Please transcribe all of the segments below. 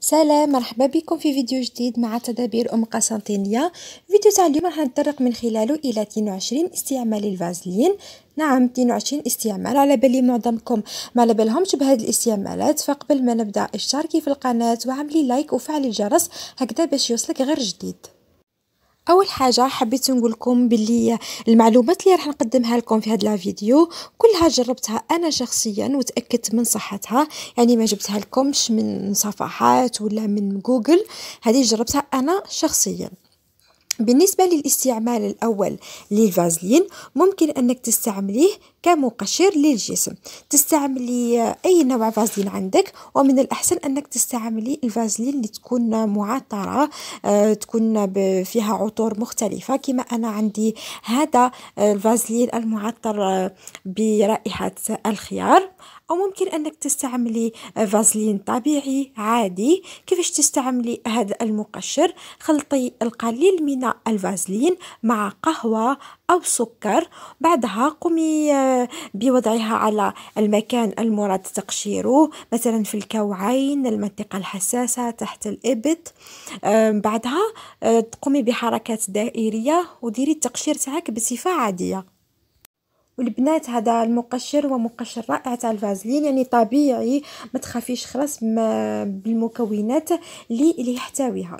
سلام مرحبا بكم في فيديو جديد مع تدابير أم قسنطينية فيديو تاع اليوم راح نتطرق من خلاله إلى 22 استعمال الفازلين نعم 22 استعمال على بالي معظمكم ما على بالهمش بهذه الاستعمالات فقبل ما نبدا اشتركي في القناه وعملي لايك وفعلي الجرس هكذا باش يوصلك غير جديد اول حاجه حبيت نقولكم باللي المعلومات اللي راح نقدمها لكم في هذا الفيديو كلها جربتها انا شخصيا وتاكدت من صحتها يعني ما جبتها لكمش من صفحات ولا من جوجل هذه جربتها انا شخصيا بالنسبة للاستعمال الأول للفازلين ممكن أنك تستعمليه كمقشر للجسم تستعملي أي نوع فازلين عندك ومن الأحسن أنك تستعملي الفازلين اللي آه، تكون معطرة تكون فيها عطور مختلفة كما أنا عندي هذا آه، الفازلين المعطر آه، برائحة الخيار أو ممكن أنك تستعملي فازلين طبيعي عادي كيفاش تستعملي هذا المقشر خلطي القليل من الفازلين مع قهوة أو سكر بعدها قومي آه، بوضعها على المكان المراد تقشيره مثلا في الكوعين المنطقة الحساسة تحت الإبط بعدها آه، تقومي بحركات دائرية وديري التقشير تاعك بصفة عادية والبنات هذا المقشر هو مقشر رائع تاع الفازلين يعني طبيعي ما تخافيش خلاص بالمكونات اللي اللي يحتويها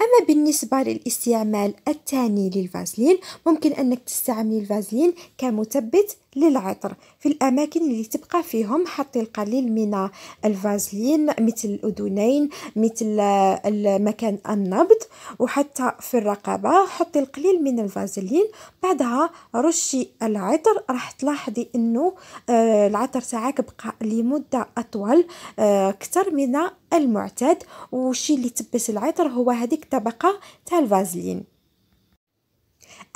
اما بالنسبه للاستعمال الثاني للفازلين ممكن انك تستعملي الفازلين كمثبت للعطر في الأماكن اللي تبقى فيهم حطي القليل من الفازلين مثل الأذنين مثل مكان النبض وحتى في الرقبة حطي القليل من الفازلين بعدها رشي العطر راح تلاحظي أنه آه، العطر تاعك بقى لمدة أطول آه، أكثر من المعتاد وشي اللي تبس العطر هو هذيك طبقة تاع الفازلين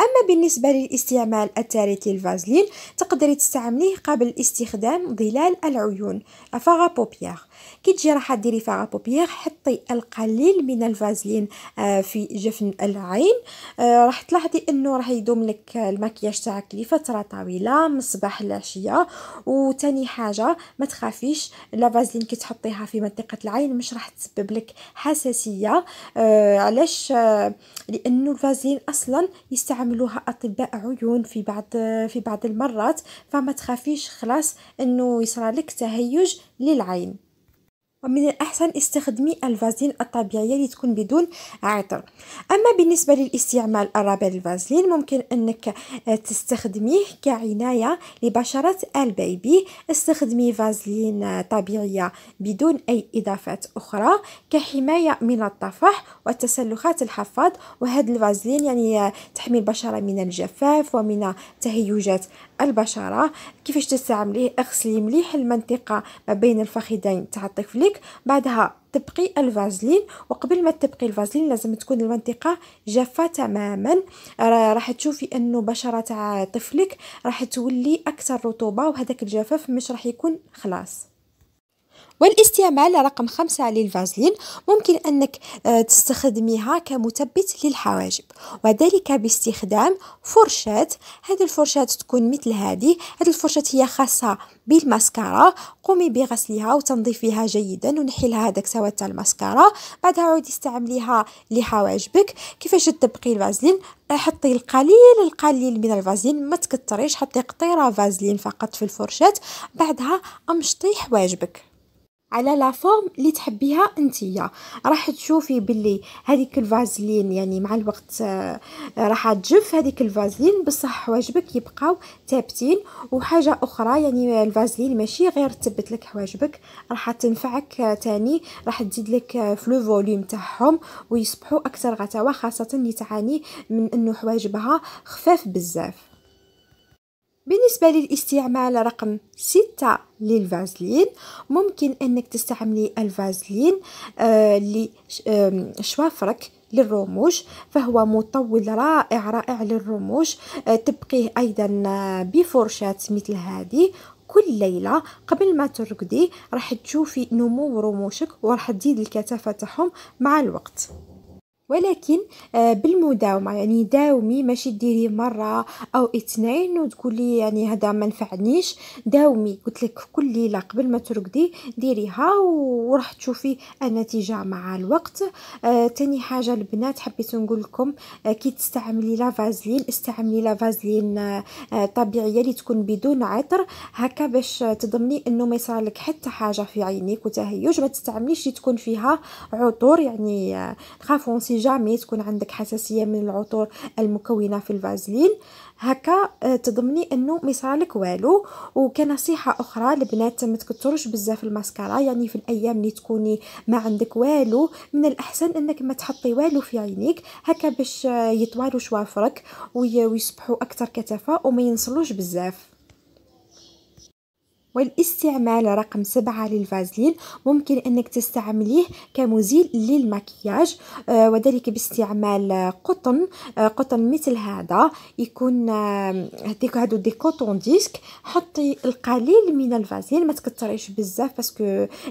أما بالنسبة للاستعمال التالت للفازلين تقدري تستعمليه قبل استخدام ظلال العيون افاغا بوبيير كي تجي راح ديري فاغا بوبيير حطي القليل من الفازلين آه، في جفن العين آه، راح تلاحظي انه راح يدوم لك المكياج تاعك لفتره طويله من الصباح للعشيه وتاني حاجه ما تخافيش لا كي تحطيها في منطقه العين مش راح تسبب لك حساسيه آه، علاش لانه الفازلين اصلا يستعمل يستعملوها اطباء عيون في بعض في بعض المرات فما تخافيش خلاص انه يصرالك تهيج للعين ومن الأحسن استخدمي الفازلين الطبيعية اللي تكون بدون عطر أما بالنسبة للاستعمال الرابع للفازلين ممكن أنك آه، تستخدميه كعناية لبشرة البيبي استخدمي فازلين آه، طبيعية بدون أي إضافات أخرى كحماية من الطفح والتسلخات الحفاض وهذا الفازلين يعني آه، تحمي البشرة من الجفاف ومن تهيجات البشره كيفاش تستعمليه اغسلي مليح المنطقه ما بين الفخذين تاع طفلك بعدها تبقي الفازلين وقبل ما تبقي الفازلين لازم تكون المنطقه جافه تماما راح تشوفي انه بشره تاع طفلك راح تولي اكثر رطوبه وهذاك الجفاف مش راح يكون خلاص والاستعمال رقم خمسة للفازلين ممكن أنك آه، تستخدميها كمثبت للحواجب وذلك باستخدام فرشاة هذه الفرشاة تكون مثل هذه هذه الفرشاة هي خاصة بالماسكارا قومي بغسلها وتنظيفها جيدا ونحيلها هذاك سواد تاع الماسكارا بعدها عودي استعمليها لحواجبك كيفاش تطبقي الفازلين آه، حطي القليل القليل من الفازلين ما تكتريش حطي قطيره فازلين فقط في الفرشاه بعدها امشطي حواجبك على لا فورم اللي تحبيها انتيا راح تشوفي باللي هذيك الفازلين يعني مع الوقت آه، راح تجف هذيك الفازلين بصح حواجبك يبقاو ثابتين وحاجه اخرى يعني الفازلين ماشي غير تثبت لك حواجبك راح تنفعك آه، تاني راح تزيد لك آه، فلو فوليوم تاعهم ويصبحوا اكثر غتاوه خاصه اللي تعاني من انه حواجبها خفاف بزاف بالنسبة للاستعمال رقم ستة للفازلين ممكن أنك تستعملي الفازلين آه، لشوافرك للرموش فهو مطول رائع رائع للرموش آه، تبقيه أيضا آه، بفرشاة مثل هذه كل ليله قبل ما ترقدي راح تشوفي نمو رموشك وراح تزيد الكثافه تاعهم مع الوقت ولكن آه، بالمداومه يعني داومي ماشي ديري مره او اثنين وتقولي يعني هذا ما نفعنيش داومي قلت لك كل ليله قبل ما ترقدي ديريها وراح تشوفي النتيجه مع الوقت آه تاني حاجه البنات حبيت نقول لكم آه كي تستعملي لا فازلين استعملي لا فازلين آه, آه، طبيعيه اللي تكون بدون عطر هكا باش تضمني انه ما يصير لك حتى حاجه في عينيك وتهيج ما تستعمليش تكون فيها عطور يعني آه خافونسي جامي تكون عندك حساسيه من العطور المكونه في الفازلين هكا آه، تضمني انه ما يصرالك والو وكنصيحه اخرى لبنات ما تكثروش بزاف الماسكارا يعني في الايام اللي تكوني ما عندك والو من الاحسن انك ما تحطي والو في عينيك هكا باش آه، يطوالوا شوافرك ويصبحوا اكثر كثافه وما ينصلوش بزاف والاستعمال رقم سبعة للفازلين ممكن أنك تستعمليه كمزيل للمكياج آه، وذلك باستعمال قطن آه، قطن مثل هذا يكون هذيك آه، هادو دي كوتون ديسك حطي القليل من الفازلين ما تكتريش بزاف باسكو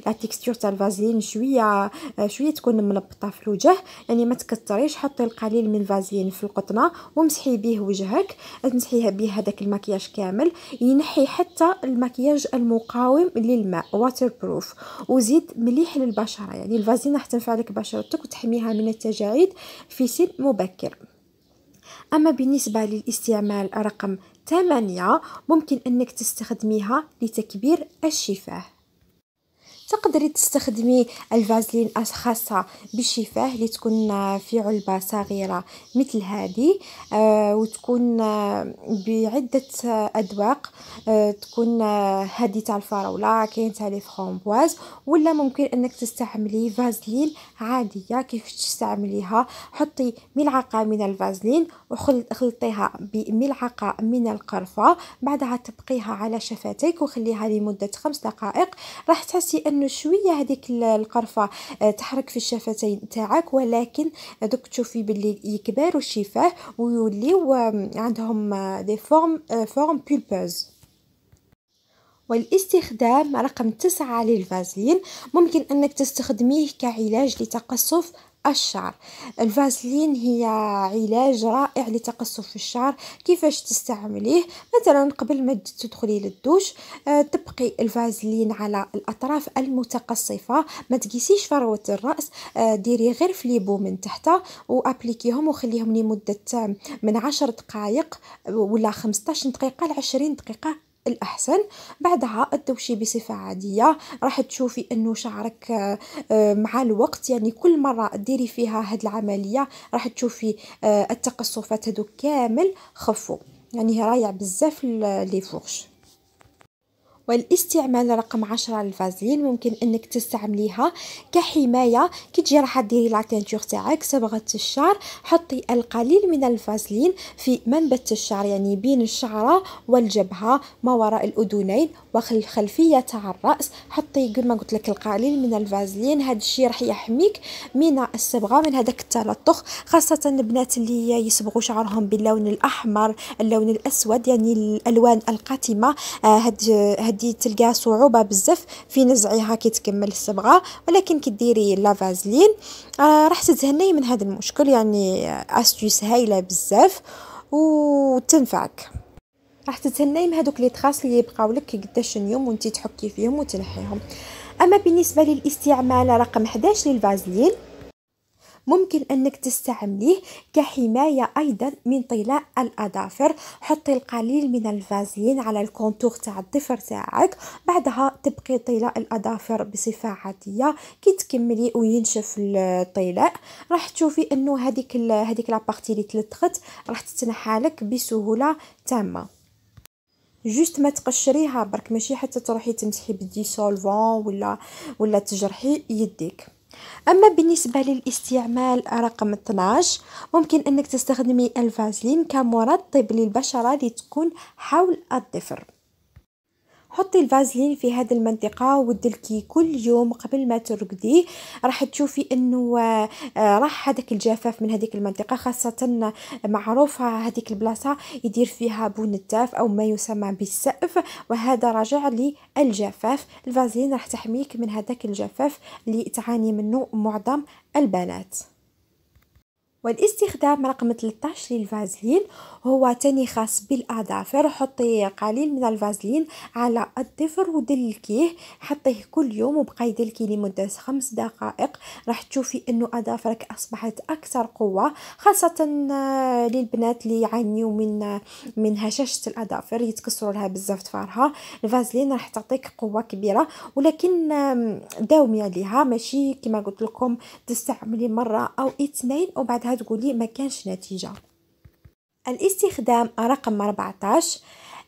لا تيكستور تاع الفازلين شويه شويه تكون ملبطه في الوجه يعني ما تكتريش حطي القليل من الفازلين في القطنه وامسحي به وجهك تمسحيها به هذاك المكياج كامل ينحي حتى المكياج المقاوم للماء واتر بروف وزيد مليح للبشره يعني الفازينه راح تنفع لك بشرتك وتحميها من التجاعيد في سن مبكر اما بالنسبه للاستعمال رقم 8 ممكن انك تستخدميها لتكبير الشفاه تقدري تستخدمي الفازلين الخاصه بالشفاه اللي تكون في علبه صغيره مثل هذه آه، وتكون آه، بعده اذواق آه، تكون هذه تاع الفراوله كاين تاع لي فرومبواز ولا ممكن انك تستعملي فازلين عاديه كيف تستعمليها حطي ملعقه من الفازلين وخلطيها بملعقه من القرفه بعدها تبقيها على شفتيك وخليها لمده خمس دقائق راح تحسي انه شويه هذيك القرفه آه، تحرك في الشفتين تاعك ولكن دوك تشوفي باللي يكبروا الشفاه ويوليو عندهم دي فورم فورم بولبوز والاستخدام رقم تسعة للفازلين ممكن أنك تستخدميه كعلاج لتقصف الشعر الفازلين هي علاج رائع لتقصف الشعر كيفاش تستعمليه مثلا قبل ما تدخلي للدوش آه، تبقي الفازلين على الاطراف المتقصفه ما تقيسيش فروه الراس آه، ديري غير فليبو من تحت وابليكيهم وخليهم لمده آه، من 10 دقائق ولا 15 دقيقه ل 20 دقيقه الاحسن بعدها الدوشي بصفه عاديه راح تشوفي انه شعرك آه، مع الوقت يعني كل مره ديري فيها هاد العمليه راح تشوفي آه، التقصفات هادو كامل خفوا يعني رايع بزاف لي فورش والاستعمال رقم عشرة الفازلين ممكن انك تستعمليها كحمايه كي تجي راح ديري لا تانتور تاعك صبغه الشعر حطي القليل من الفازلين في منبت الشعر يعني بين الشعره والجبهه ما وراء الاذنين وخلفيه تاع الراس حطي كما قلت لك القليل من الفازلين هذا الشيء راح يحميك من الصبغه من هذاك التلطخ خاصه البنات اللي يصبغوا شعرهم باللون الاحمر اللون الاسود يعني الالوان القاتمه آه، هاد غادي تلقاها صعوبه بزاف في نزعها كي تكمل الصبغه ولكن كي ديري لا فازلين آه، راح تتهني من هذا المشكل يعني استيس هايله بزاف وتنفعك راح تتهني من هذوك لي تراس اللي يبقاو لك قداش يوم وانت تحكي فيهم وتنحيهم اما بالنسبه للاستعمال رقم 11 للفازلين ممكن انك تستعمليه كحمايه ايضا من طلاء الاظافر حطي القليل من الفازلين على الكونتور تاع الضفر تاعك بعدها تبقي طلاء الاظافر بصفه عاديه كي تكملي وينشف الطلاء راح تشوفي انه هذيك هذيك لابارتي اللي تلطخت راح تتنحالك بسهوله تامه جوست ما تقشريها برك ماشي حتى تروحي تمسحي بالديسولفون ولا ولا تجرحي يديك أما بالنسبة للاستعمال رقم 12 ممكن أنك تستخدمي الفازلين كمرطب للبشرة لتكون حول الضفر حطي الفازلين في هذه المنطقه ودلكي كل يوم قبل ما ترقديه راح تشوفي انه آه، آه، راح هذاك الجفاف من هذيك المنطقه خاصه معروفه هذيك البلاصه يدير فيها بو نتاف او ما يسمى بالسقف وهذا راجع للجفاف الفازلين راح تحميك من هذاك الجفاف اللي تعاني منه معظم البنات والاستخدام رقم 13 للفازلين هو تاني خاص بالاظافر حطي قليل من الفازلين على الضفر ودلكيه حطيه كل يوم وبقى يدلكي لمده خمس دقائق راح تشوفي انه اظافرك اصبحت اكثر قوه خاصه آه، للبنات اللي يعانيو من آه، من هشاشه الاظافر يتكسروا لها بزاف تفارها الفازلين راح تعطيك قوه كبيره ولكن داومي عليها ماشي كما قلت لكم تستعملي مره او اثنين وبعدها تقولي ما كانش نتيجه الاستخدام رقم 14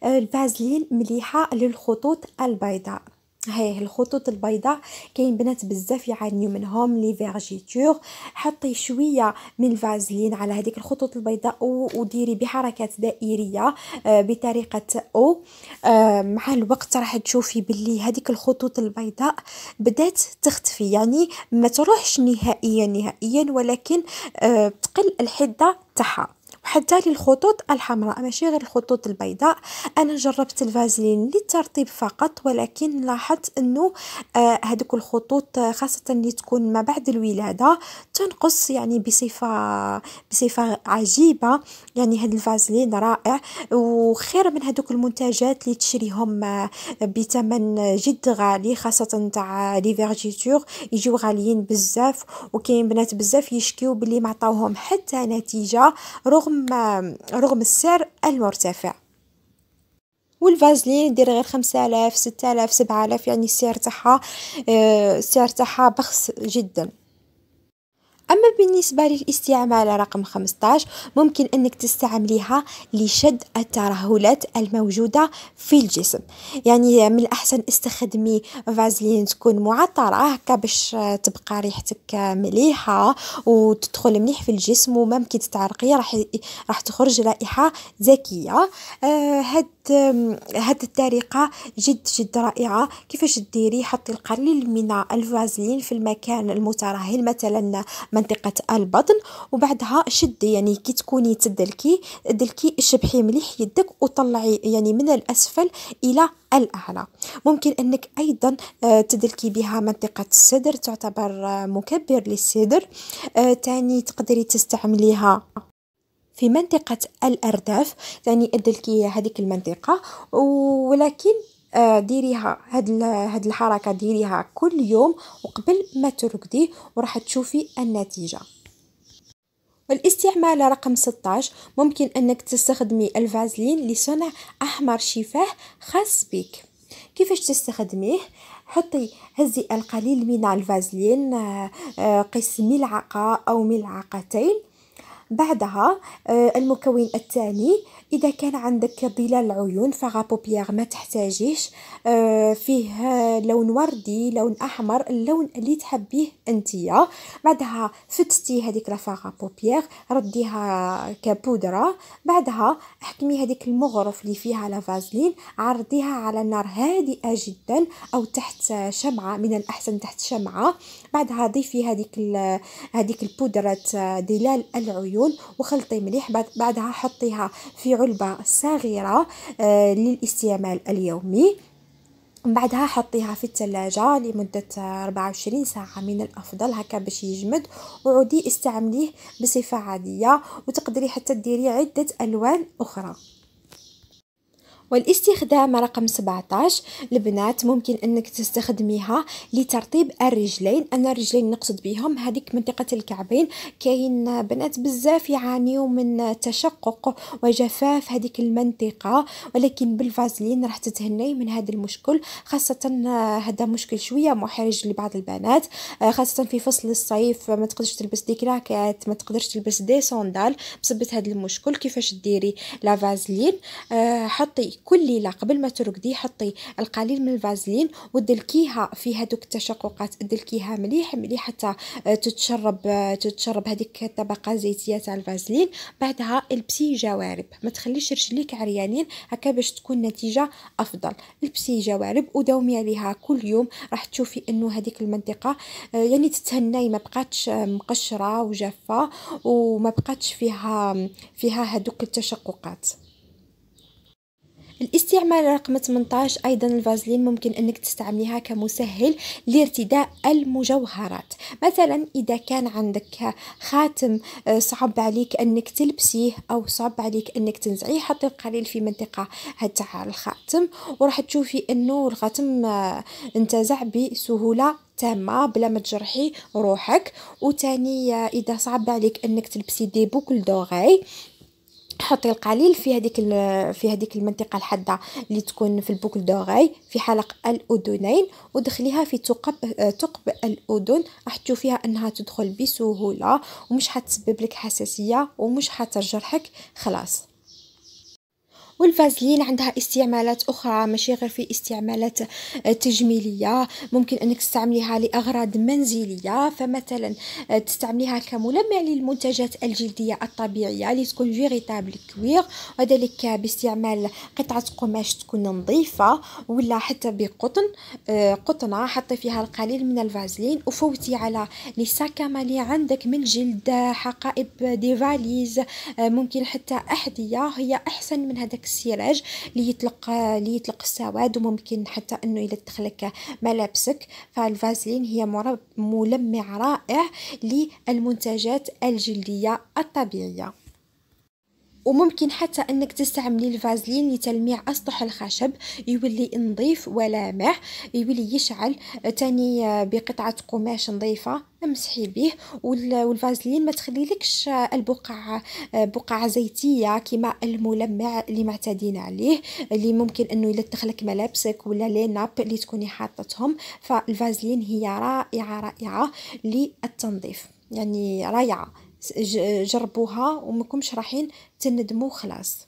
آه، الفازلين مليحه للخطوط البيضاء هاي الخطوط البيضاء كاين بنات بزاف يعانيو منهم لي فيرجيتور حطي شويه من الفازلين على هذيك الخطوط البيضاء وديري بحركات دائريه آه، بطريقه او آه، مع الوقت راح تشوفي باللي هذيك الخطوط البيضاء بدات تختفي يعني ما تروحش نهائيا نهائيا ولكن آه، تقل الحده تاعها حتى الخطوط الحمراء ماشي غير الخطوط البيضاء انا جربت الفازلين للترطيب فقط ولكن لاحظت انه آه، هذوك الخطوط آه، خاصه اللي تكون ما بعد الولاده تنقص يعني بصفه بصفه عجيبه يعني هذا الفازلين رائع وخير من هذوك المنتجات اللي تشريهم آه، بثمن جد غالي خاصه تاع لي فيرجيتور يجيو غاليين بزاف وكاين بنات بزاف يشكيو بلي ما عطاوهم حتى نتيجه رغم رغم رغم السعر المرتفع والفازلين دير غير خمسة آلاف ستة آلاف سبعة آلاف يعني السعر تاعها آه، السعر تاعها بخس جداً أما بالنسبة للاستعمال رقم 15 ممكن أنك تستعمليها لشد الترهلات الموجودة في الجسم يعني من الأحسن استخدمي فازلين تكون معطرة هكا باش تبقى ريحتك مليحة وتدخل مليح في الجسم وما ممكن تتعرقي راح راح تخرج رائحة زكية آه، هاد هاد الطريقة جد جد رائعة كيفاش ديري حطي القليل من الفازلين في المكان المتراهل مثلا منطقة البطن وبعدها شدي يعني كي تكوني تدلكي دلكي شبحي مليح يدك وطلعي يعني من الاسفل الى الاعلى ممكن انك ايضا آه، تدلكي بها منطقة الصدر تعتبر آه، مكبر للصدر آه، تاني تقدري تستعمليها في منطقة الأرداف يعني أدلكي هذيك المنطقة ولكن آه، ديريها هاد هاد الحركه ديريها كل يوم وقبل ما ترقديه وراح تشوفي النتيجه والاستعمال رقم 16 ممكن انك تستخدمي الفازلين لصنع احمر شفاه خاص بك كيفاش تستخدميه حطي هزي القليل من الفازلين آه، آه، قس ملعقه او ملعقتين بعدها آه، المكون الثاني اذا كان عندك ظلال العيون فغابوبيير ما تحتاجيش آه، فيه لون وردي لون احمر اللون اللي تحبيه انتيا بعدها فتتي هذيك لا بوبيير رديها كبودره بعدها احكمي هذيك المغرف اللي فيها لا فازلين عرضيها على نار هادئه جدا او تحت شمعه من الاحسن تحت شمعه بعدها ضيفي هذيك هذيك البودره ظلال العيون البقسماط وخلطي مليح بعدها حطيها في علبة صغيرة آه، للاستعمال اليومي بعدها حطيها في الثلاجة لمدة 24 ساعة من الأفضل هكا باش يجمد وعودي استعمليه بصفة عادية وتقدري حتى ديري عدة ألوان أخرى والاستخدام رقم 17 البنات ممكن انك تستخدميها لترطيب الرجلين انا الرجلين نقصد بهم هذيك منطقه الكعبين كاين بنات بزاف يعانيو من تشقق وجفاف هذيك المنطقه ولكن بالفازلين راح تتهني من هذا المشكل خاصه هذا مشكل شويه محرج لبعض البنات خاصه في فصل الصيف ما تقدرش تلبس دي كراكات ما تقدرش تلبس دي سوندال بسبب هذا المشكل كيفاش ديري لافازلين حطي كل ليله قبل ما ترقدي حطي القليل من الفازلين ودلكيها في هذوك التشققات دلكيها مليح مليح حتى آه، تتشرب آه، تتشرب هذيك الطبقه الزيتيه تاع الفازلين بعدها البسي جوارب ما تخليش رجليك عريانين هكا باش تكون نتيجه افضل البسي جوارب وداومي عليها كل يوم راح تشوفي انه هذيك المنطقه آه، يعني تتهني ما بقاتش مقشره وجافه وما بقاتش فيها فيها هذوك التشققات الاستعمال رقم 18 ايضا الفازلين ممكن انك تستعمليها كمسهل لارتداء المجوهرات مثلا اذا كان عندك خاتم آه، صعب عليك انك تلبسيه او صعب عليك انك تنزعيه حطي القليل في منطقه تاع الخاتم وراح تشوفي انه الخاتم آه، انتزع بسهوله تامه بلا ما تجرحي روحك وتانية اذا صعب عليك انك تلبسي دي بوكل دوغاي حطي القليل في هذيك في هذيك المنطقه الحاده اللي تكون في البوكل دوغاي في حلق الاذنين ودخليها في ثقب ثقب الاذن راح تشوفيها انها تدخل بسهوله ومش حتسبب لك حساسيه ومش حترجرحك خلاص والفازلين عندها استعمالات اخرى ماشي غير في استعمالات آه، تجميليه ممكن انك تستعمليها لاغراض منزليه فمثلا آه، تستعمليها كملمع للمنتجات الجلديه الطبيعيه اللي تكون فيغيتابل كوير وذلك باستعمال قطعه قماش تكون نظيفه ولا حتى بقطن آه، قطنه حطي فيها القليل من الفازلين وفوتي على لي ساكام اللي عندك من جلد حقائب ديفاليز ممكن حتى احذيه هي احسن من هذاك السيراج اللي يطلق اللي يطلق السواد وممكن حتى انه يلتخلك ملابسك فالفازلين هي ملمع رائع للمنتجات الجلديه الطبيعيه وممكن حتى انك تستعملي الفازلين لتلميع اسطح الخشب يولي نظيف ولامع يولي يشعل تاني آه، بقطعه قماش نظيفه امسحي به والفازلين ما تخليلكش آه، البقع آه، بقع زيتيه كما الملمع اللي معتادين عليه اللي ممكن انه يلتخ لك ملابسك ولا لي ناب اللي تكوني حاطتهم فالفازلين هي رائعه رائعه للتنظيف يعني رائعه جربوها وماكمش رايحين تندموا خلاص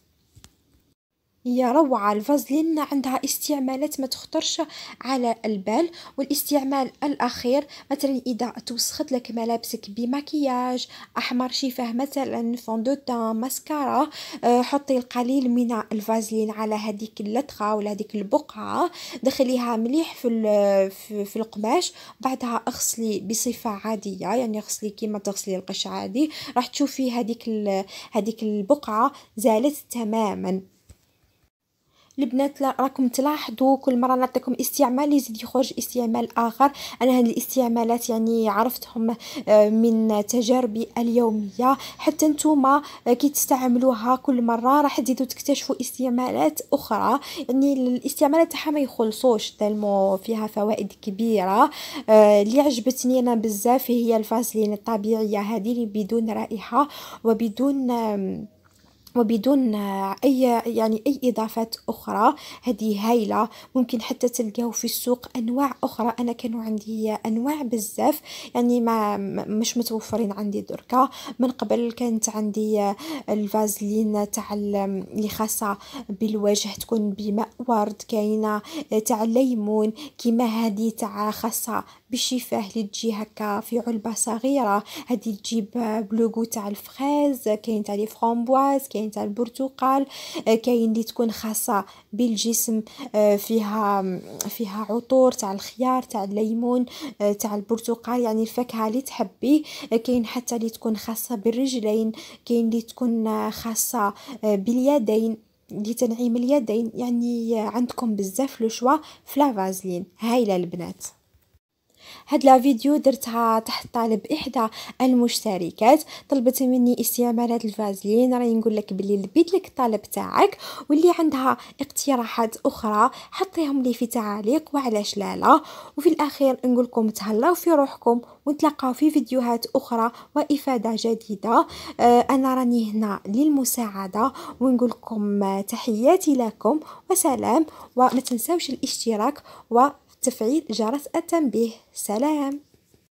هي روعة الفازلين عندها استعمالات ما تخطرش على البال والاستعمال الاخير مثلا اذا توسخت لك ملابسك بمكياج احمر شفاه مثلا فوندوتان ماسكارا آه، حطي القليل من الفازلين على هذيك اللطخه ولا هذيك البقعه دخليها مليح في في القماش بعدها اغسلي بصفه عاديه يعني اغسلي كيما تغسلي القش عادي راح تشوفي هذيك البقعه زالت تماما البنات راكم تلاحظوا كل مره نعطيكم استعمال يزيد يخرج استعمال اخر انا هاد الاستعمالات يعني عرفتهم آه، من تجاربي اليوميه حتى نتوما آه، كي تستعملوها كل مره راح تزيدوا تكتشفوا استعمالات اخرى يعني الاستعمالات تاعها ما يخلصوش تالمو فيها فوائد كبيره آه، اللي عجبتني انا بزاف هي الفازلين الطبيعيه هذه بدون رائحه وبدون وبدون آه، اي يعني اي اضافات اخرى هذه هايله ممكن حتى تلقاو في السوق انواع اخرى انا كانوا عندي انواع بزاف يعني ما مش متوفرين عندي دركا من قبل كانت عندي آه، الفازلين تاع اللي خاصه بالوجه تكون بماء ورد كاينه آه، تاع الليمون كيما هذه تاع خاصه بالشفاه اللي تجي هكا في علبه صغيره هذه تجيب بلوغو تاع الفخاز كاين تاع لي فرامبواز كاين تاع البرتقال كاين اللي تكون خاصه بالجسم آه، فيها فيها عطور تاع الخيار تاع الليمون آه، تاع البرتقال يعني الفاكهه اللي تحبي كاين حتى اللي تكون خاصه بالرجلين كاين اللي تكون خاصه آه، باليدين لتنعيم اليدين يعني عندكم بزاف لو شوا فلافازلين هايله البنات هاد لا فيديو درتها تحت طلب احدى المشتركات طلبت مني استعمال هاد الفازلين راني نقول لك بلي لبيت لك الطلب تاعك واللي عندها اقتراحات اخرى حطيهم لي في تعاليق وعلاش لا لا وفي الاخير نقول لكم تهلاو في روحكم ونتلاقاو في فيديوهات اخرى وافاده جديده آه انا راني هنا للمساعده ونقول لكم تحياتي لكم وسلام وما تنساوش الاشتراك و تفعيل جرس التنبيه سلام